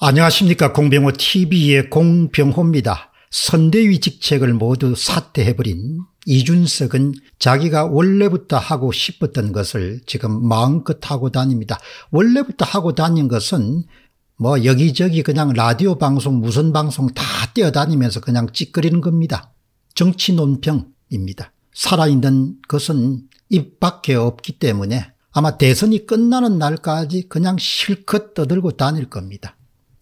안녕하십니까 공병호 TV의 공병호입니다. 선대위 직책을 모두 사퇴해버린 이준석은 자기가 원래부터 하고 싶었던 것을 지금 마음껏 하고 다닙니다. 원래부터 하고 다닌 것은 뭐 여기저기 그냥 라디오 방송 무슨 방송 다 뛰어다니면서 그냥 찌끄리는 겁니다. 정치 논평입니다. 살아있는 것은 입 밖에 없기 때문에 아마 대선이 끝나는 날까지 그냥 실컷 떠들고 다닐 겁니다.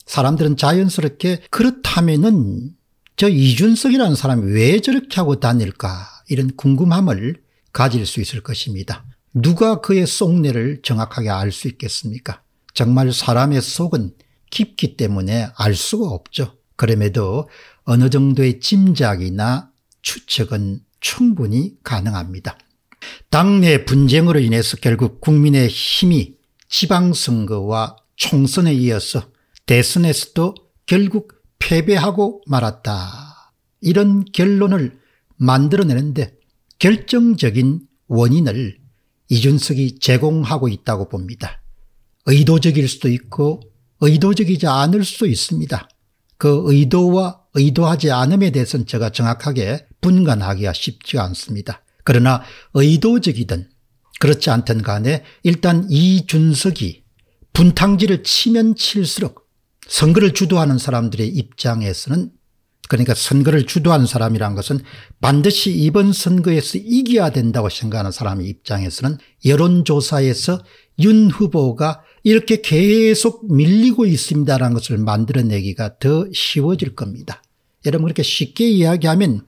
사람들은 자연스럽게 그렇다면은 저 이준석이라는 사람이 왜 저렇게 하고 다닐까 이런 궁금함을 가질 수 있을 것입니다. 누가 그의 속내를 정확하게 알 수 있겠습니까? 정말 사람의 속은 깊기 때문에 알 수가 없죠. 그럼에도 어느 정도의 짐작이나 추측은 충분히 가능합니다. 당내 분쟁으로 인해서 결국 국민의 힘이 지방선거와 총선에 이어서 대선에서도 결국 패배하고 말았다. 이런 결론을 만들어내는데 결정적인 원인을 이준석이 제공하고 있다고 봅니다. 의도적일 수도 있고 의도적이지 않을 수도 있습니다. 그 의도와 의도하지 않음에 대해서는 제가 정확하게 분간하기가 쉽지 않습니다. 그러나 의도적이든 그렇지 않든 간에 일단 이준석이 분탕지를 치면 칠수록 선거를 주도하는 사람들의 입장에서는 그러니까 선거를 주도하는 사람이란 것은 반드시 이번 선거에서 이겨야 된다고 생각하는 사람의 입장에서는 여론조사에서 윤 후보가 이렇게 계속 밀리고 있습니다라는 것을 만들어내기가 더 쉬워질 겁니다. 여러분 그렇게 쉽게 이야기하면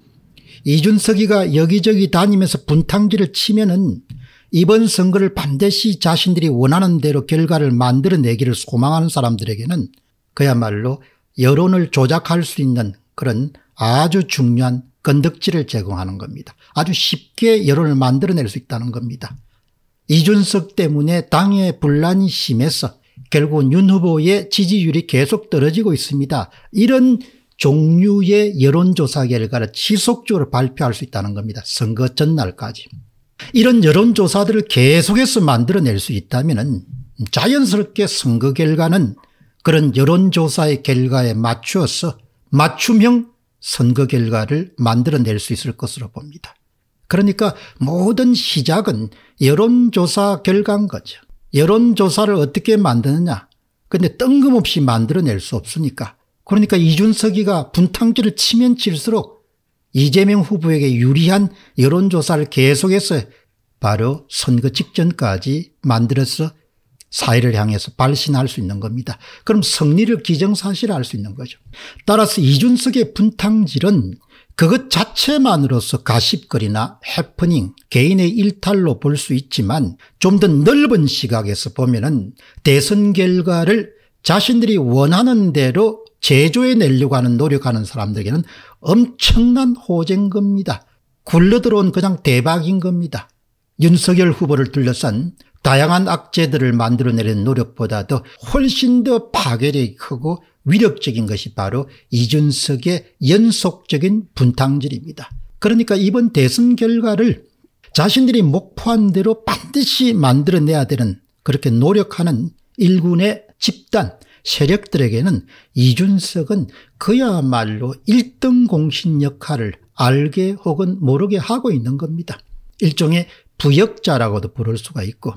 이준석이가 여기저기 다니면서 분탕질을 치면은 이번 선거를 반드시 자신들이 원하는 대로 결과를 만들어내기를 소망하는 사람들에게는 그야말로 여론을 조작할 수 있는 그런 아주 중요한 건덕지를 제공하는 겁니다. 아주 쉽게 여론을 만들어낼 수 있다는 겁니다. 이준석 때문에 당의 분란이 심해서 결국 윤 후보의 지지율이 계속 떨어지고 있습니다. 이런 종류의 여론조사 결과를 지속적으로 발표할 수 있다는 겁니다. 선거 전날까지. 이런 여론조사들을 계속해서 만들어낼 수 있다면 자연스럽게 선거 결과는 그런 여론조사의 결과에 맞추어서 맞춤형 선거 결과를 만들어낼 수 있을 것으로 봅니다. 그러니까 모든 시작은 여론조사 결과인 거죠. 여론조사를 어떻게 만드느냐. 근데 뜬금없이 만들어낼 수 없으니까. 그러니까 이준석이가 분탕기를 치면 칠수록 이재명 후보에게 유리한 여론조사를 계속해서 바로 선거 직전까지 만들어서 사회를 향해서 발신할 수 있는 겁니다. 그럼 성리를 기정사실화할 수 있는 거죠. 따라서 이준석의 분탕질은 그것 자체만으로서 가십거리나 해프닝, 개인의 일탈로 볼 수 있지만 좀 더 넓은 시각에서 보면은 대선 결과를 자신들이 원하는 대로 제조해 내려고 하는 노력하는 사람들에게는 엄청난 호재인 겁니다. 굴러들어온 그냥 대박인 겁니다. 윤석열 후보를 둘러싼 다양한 악재들을 만들어내는 노력보다 도 훨씬 더 파괴력이 크고 위력적인 것이 바로 이준석의 연속적인 분탕질입니다. 그러니까 이번 대선 결과를 자신들이 목포한 대로 반드시 만들어내야 되는 그렇게 노력하는 일군의 집단 세력들에게는 이준석은 그야말로 1등 공신 역할을 알게 혹은 모르게 하고 있는 겁니다. 일종의 부역자라고도 부를 수가 있고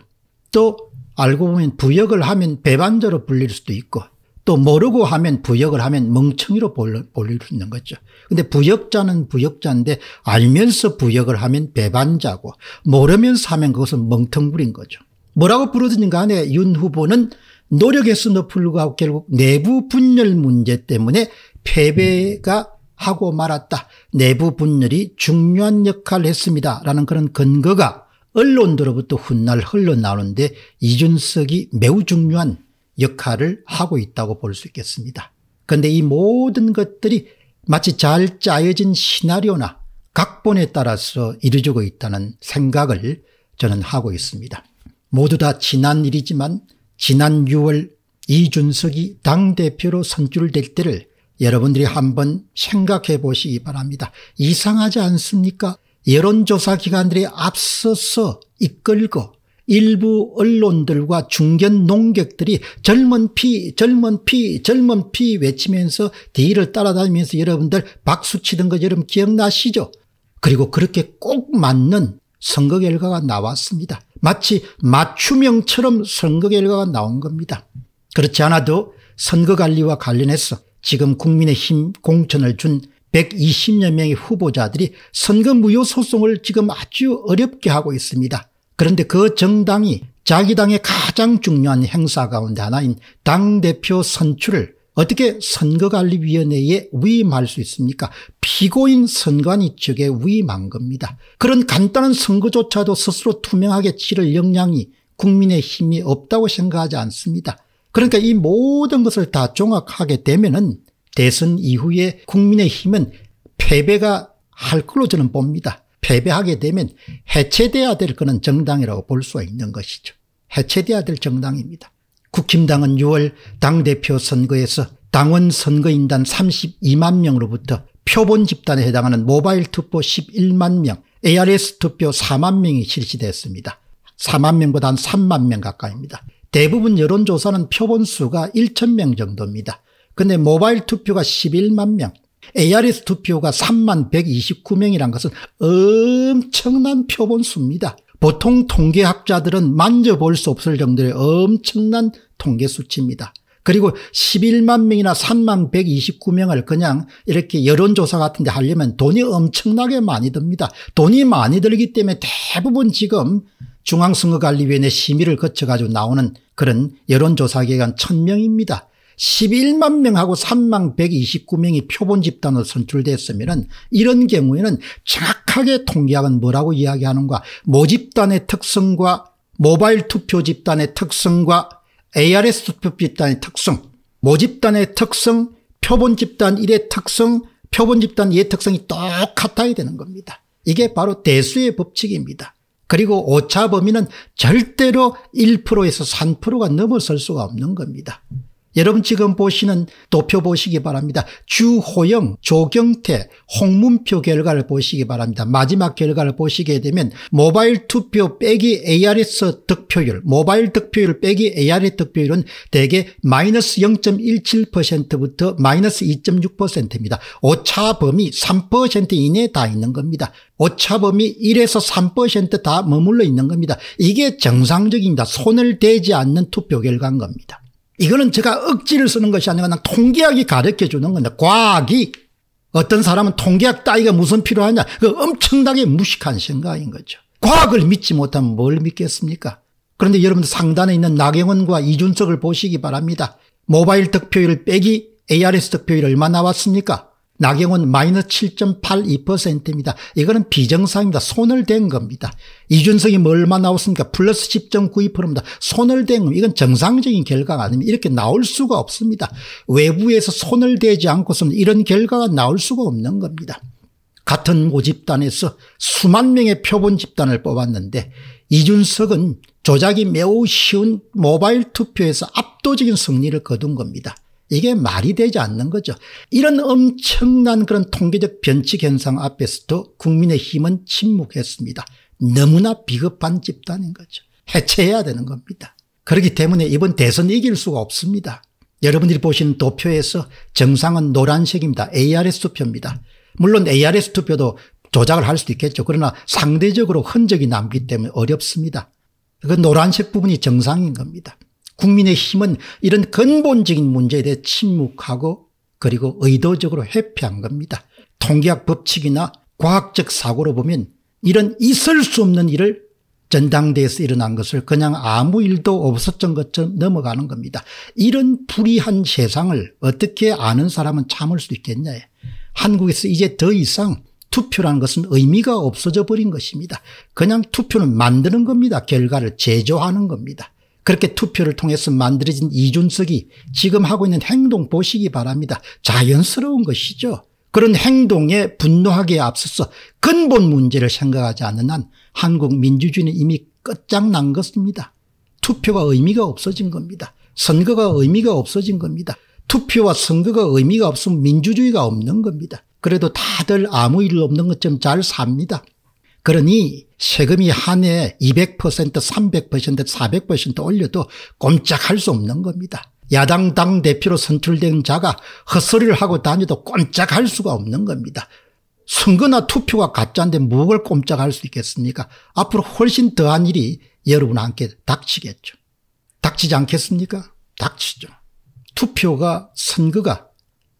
또 알고 보면 부역을 하면 배반자로 불릴 수도 있고 또 모르고 하면 부역을 하면 멍청이로 불릴 수 있는 거죠. 근데 부역자는 부역자인데 알면서 부역을 하면 배반자고 모르면서 하면 그것은 멍텅부린 거죠. 뭐라고 부르든 간에 윤 후보는 노력했음도 불구하고 결국 내부 분열 문제 때문에 패배가 하고 말았다. 내부 분열이 중요한 역할을 했습니다. 라는 그런 근거가 언론들로부터 훗날 흘러나오는데 이준석이 매우 중요한 역할을 하고 있다고 볼 수 있겠습니다. 그런데 이 모든 것들이 마치 잘 짜여진 시나리오나 각본에 따라서 이루어지고 있다는 생각을 저는 하고 있습니다. 모두 다 지난 일이지만 지난 6월 이준석이 당대표로 선출될 때를 여러분들이 한번 생각해 보시기 바랍니다. 이상하지 않습니까? 여론조사 기관들이 앞서서 이끌고 일부 언론들과 중견 농객들이 젊은 피 젊은 피 젊은 피 외치면서 뒤를 따라다니면서 여러분들 박수치던 거 여러분 기억나시죠? 그리고 그렇게 꼭 맞는 선거 결과가 나왔습니다. 마치 맞춤형처럼 선거 결과가 나온 겁니다. 그렇지 않아도 선거관리와 관련해서 지금 국민의힘 공천을 준 120여 명의 후보자들이 선거 무효 소송을 지금 아주 어렵게 하고 있습니다. 그런데 그 정당이 자기 당의 가장 중요한 행사 가운데 하나인 당대표 선출을 어떻게 선거관리위원회에 위임할 수 있습니까? 피고인 선관위 측에 위임한 겁니다. 그런 간단한 선거조차도 스스로 투명하게 치를 역량이 국민의 힘이 없다고 생각하지 않습니다. 그러니까 이 모든 것을 다 종합하게 되면은 대선 이후에 국민의힘은 패배가 할 걸로 저는 봅니다. 패배하게 되면 해체돼야 될 것은 정당이라고 볼수가 있는 것이죠. 해체돼야 될 정당입니다. 국힘당은 6월 당대표 선거에서 당원 선거인단 32만 명으로부터 표본 집단에 해당하는 모바일 투표 11만 명, ARS 투표 4만 명이 실시됐습니다. 4만 명보다 한 3만 명 가까이입니다. 대부분 여론조사는 표본 수가 1천 명 정도입니다. 근데 모바일 투표가 11만 명, ARS 투표가 3만 129명이란 것은 엄청난 표본수입니다. 보통 통계학자들은 만져볼 수 없을 정도의 엄청난 통계 수치입니다. 그리고 11만 명이나 3만 129명을 그냥 이렇게 여론조사 같은 데 하려면 돈이 엄청나게 많이 듭니다. 돈이 많이 들기 때문에 대부분 지금 중앙선거관리위원회 심의를 거쳐가지고 나오는 그런 여론조사기간 1000명입니다. 11만 명하고 3만 129명이 표본 집단으로 선출됐으면 이런 경우에는 정확하게 통계학은 뭐라고 이야기하는가 모집단의 특성과 모바일 투표 집단의 특성과 ARS 투표 집단의 특성 모집단의 특성 표본 집단 1의 특성 표본 집단 2의 특성이 똑같아야 되는 겁니다. 이게 바로 대수의 법칙입니다. 그리고 오차 범위는 절대로 1%에서 3%가 넘어설 수가 없는 겁니다. 여러분 지금 보시는 도표 보시기 바랍니다. 주호영, 조경태, 홍문표 결과를 보시기 바랍니다. 마지막 결과를 보시게 되면 모바일 투표 빼기 ARS 득표율, 모바일 득표율 빼기 ARS 득표율은 대개 마이너스 0.17%부터 마이너스 2.6%입니다. 오차범위 3% 이내에 다 있는 겁니다. 오차범위 1에서 3%다 머물러 있는 겁니다. 이게 정상적입니다. 손을 대지 않는 투표 결과인 겁니다. 이거는 제가 억지를 쓰는 것이 아니라 난 통계학이 가르쳐 주는 건데 과학이 어떤 사람은 통계학 따위가 무슨 필요하냐 그 엄청나게 무식한 생각인 거죠. 과학을 믿지 못하면 뭘 믿겠습니까? 그런데 여러분 상단에 있는 나경원과 이준석을 보시기 바랍니다. 모바일 득표율 빼기 ARS 득표율 얼마 나왔습니까? 나경원 마이너스 7.82%입니다. 이거는 비정상입니다. 손을 댄 겁니다. 이준석이 뭐 얼마 나왔습니까? 플러스 10.92%입니다. 손을 댄 겁니다. 이건 정상적인 결과가 아닙니다. 이렇게 나올 수가 없습니다. 외부에서 손을 대지 않고서는 이런 결과가 나올 수가 없는 겁니다. 같은 모집단에서 수만 명의 표본 집단을 뽑았는데 이준석은 조작이 매우 쉬운 모바일 투표에서 압도적인 승리를 거둔 겁니다. 이게 말이 되지 않는 거죠. 이런 엄청난 그런 통계적 변칙 현상 앞에서도 국민의힘은 침묵했습니다. 너무나 비겁한 집단인 거죠. 해체해야 되는 겁니다. 그렇기 때문에 이번 대선 이길 수가 없습니다. 여러분들이 보시는 도표에서 정상은 노란색입니다. ARS 투표입니다. 물론 ARS 투표도 조작을 할 수도 있겠죠. 그러나 상대적으로 흔적이 남기 때문에 어렵습니다. 그 노란색 부분이 정상인 겁니다. 국민의힘은 이런 근본적인 문제에 대해 침묵하고 그리고 의도적으로 회피한 겁니다. 통계학 법칙이나 과학적 사고로 보면 이런 있을 수 없는 일을 전당대에서 일어난 것을 그냥 아무 일도 없었던 것처럼 넘어가는 겁니다. 이런 불의한 세상을 어떻게 아는 사람은 참을 수 있겠냐. 한국에서 이제 더 이상 투표란 것은 의미가 없어져 버린 것입니다. 그냥 투표는 만드는 겁니다. 결과를 제조하는 겁니다. 그렇게 투표를 통해서 만들어진 이준석이 지금 하고 있는 행동 보시기 바랍니다. 자연스러운 것이죠. 그런 행동에 분노하기에 앞서서 근본 문제를 생각하지 않는 한 한국 민주주의는 이미 끝장난 것입니다. 투표가 의미가 없어진 겁니다. 선거가 의미가 없어진 겁니다. 투표와 선거가 의미가 없으면 민주주의가 없는 겁니다. 그래도 다들 아무 일 없는 것처럼 잘 삽니다. 그러니 세금이 한해 200%, 300%, 400% 올려도 꼼짝할 수 없는 겁니다. 야당 당대표로 선출된 자가 헛소리를 하고 다녀도 꼼짝할 수가 없는 겁니다. 선거나 투표가 가짜인데 무엇 꼼짝할 수 있겠습니까? 앞으로 훨씬 더한 일이 여러분한테 닥치겠죠. 닥치지 않겠습니까? 닥치죠. 투표가 선거가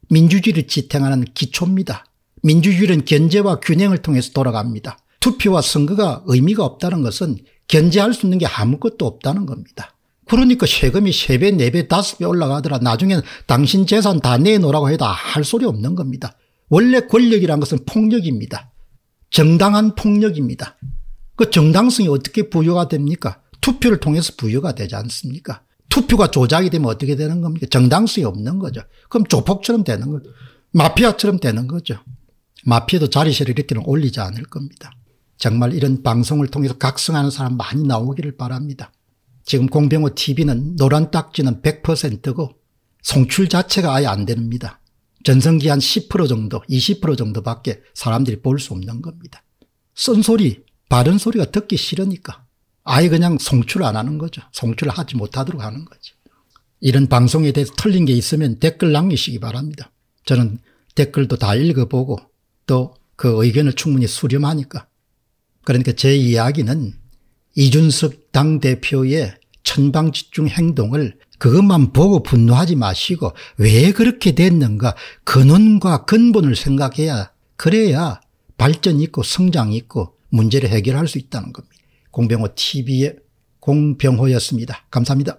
민주주의를 지탱하는 기초입니다. 민주주의는 견제와 균형을 통해서 돌아갑니다. 투표와 선거가 의미가 없다는 것은 견제할 수 있는 게 아무것도 없다는 겁니다. 그러니까 세금이 3배, 4배, 5배 올라가더라 나중엔 당신 재산 다 내놓으라고 해도 할 소리 없는 겁니다. 원래 권력이란 것은 폭력입니다. 정당한 폭력입니다. 그 정당성이 어떻게 부여가 됩니까? 투표를 통해서 부여가 되지 않습니까? 투표가 조작이 되면 어떻게 되는 겁니까? 정당성이 없는 거죠. 그럼 조폭처럼 되는 거죠. 마피아처럼 되는 거죠. 마피아도 자리세를 이렇게는 올리지 않을 겁니다. 정말 이런 방송을 통해서 각성하는 사람 많이 나오기를 바랍니다. 지금 공병호 TV는 노란 딱지는 100%고 송출 자체가 아예 안 됩니다. 전성기 한 10% 정도, 20% 정도밖에 사람들이 볼 수 없는 겁니다. 쓴소리, 바른 소리가 듣기 싫으니까 아예 그냥 송출 안 하는 거죠. 송출을 하지 못하도록 하는 거죠. 이런 방송에 대해서 틀린 게 있으면 댓글 남기시기 바랍니다. 저는 댓글도 다 읽어보고 또 그 의견을 충분히 수렴하니까 그러니까 제 이야기는 이준석 당대표의 천방지중 행동을 그것만 보고 분노하지 마시고 왜 그렇게 됐는가 근원과 근본을 생각해야 그래야 발전 있고 성장 있고 문제를 해결할 수 있다는 겁니다. 공병호 TV의 공병호였습니다. 감사합니다.